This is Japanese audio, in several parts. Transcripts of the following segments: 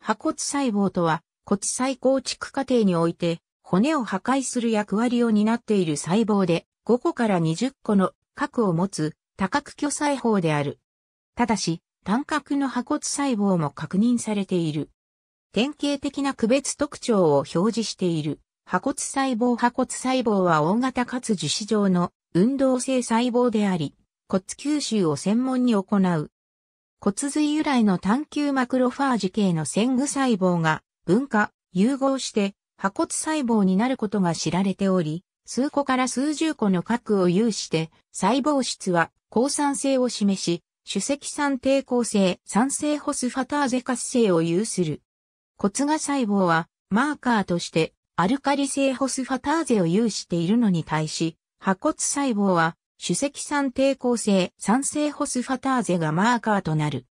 破骨細胞とは骨細構築過程において骨を破壊する役割を担っている細胞で5個から20個の核を持つ多角巨細胞である。ただし、単核の破骨細胞も確認されている。典型的な区別特徴を表示している。破骨細胞破骨細胞は大型かつ樹脂状の運動性細胞であり、骨吸収を専門に行う骨髄由来の単球マクロファージ系の線具細胞が分化、融合して破骨細胞になることが知られており、数個から数十個の核を有して細胞質は抗酸性を示し、主積酸抵抗性酸性ホスファターゼ活性を有する。骨芽細胞はマーカーとしてアルカリ性ホスファターゼを有しているのに対し、破骨細胞は主積酸抵抗性酸性ホスファターゼがマーカーとなる。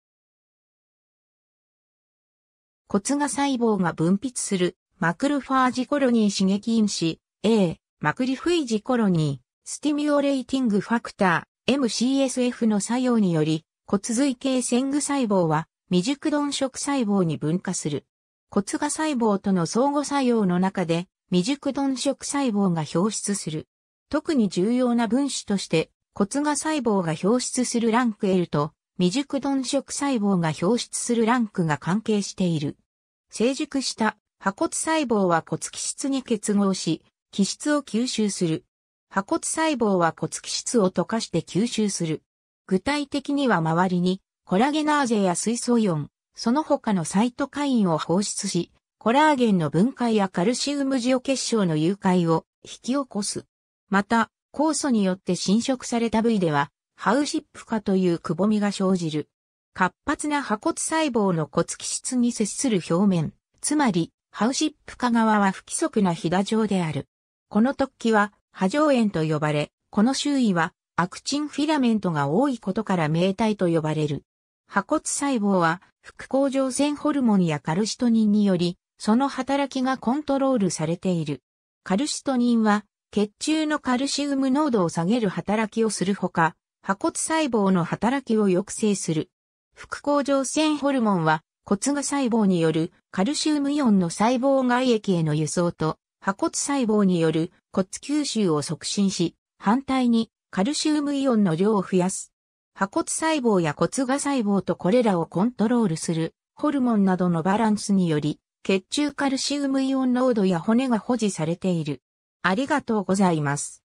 骨が細胞が分泌するマクロファージコロニー刺激因子 A、マクリフイジコロニー、スティミュレイティングファクター MCSF の作用により骨髄系線具細胞は未熟鈍色細胞に分化する。骨が細胞との相互作用の中で未熟鈍色細胞が表出する。特に重要な分子として、骨芽細胞が表出するランク L と、未熟鈍色細胞が表出するランクが関係している。成熟した破骨細胞は骨気質に結合し、気質を吸収する。破骨細胞は骨気質を溶かして吸収する。具体的には周りにコラゲナーゼや水素イオン、その他のサイトカインを放出し、コラーゲンの分解やカルシウム塩結晶の融解を引き起こす。また、酵素によって侵食された部位では、ハウシップ化というくぼみが生じる。活発な破骨細胞の骨基質に接する表面、つまり、ハウシップ化側は不規則なひだ状である。この突起は、波状炎と呼ばれ、この周囲は、アクチンフィラメントが多いことから命体と呼ばれる。破骨細胞は、副甲状腺ホルモンやカルシトニンにより、その働きがコントロールされている。カルシトニンは、血中のカルシウム濃度を下げる働きをするほか、破骨細胞の働きを抑制する。副甲状腺ホルモンは骨芽細胞によるカルシウムイオンの細胞外液への輸送と、破骨細胞による骨吸収を促進し、反対にカルシウムイオンの量を増やす。破骨細胞や骨芽細胞とこれらをコントロールするホルモンなどのバランスにより、血中カルシウムイオン濃度や骨が保持されている。ありがとうございます。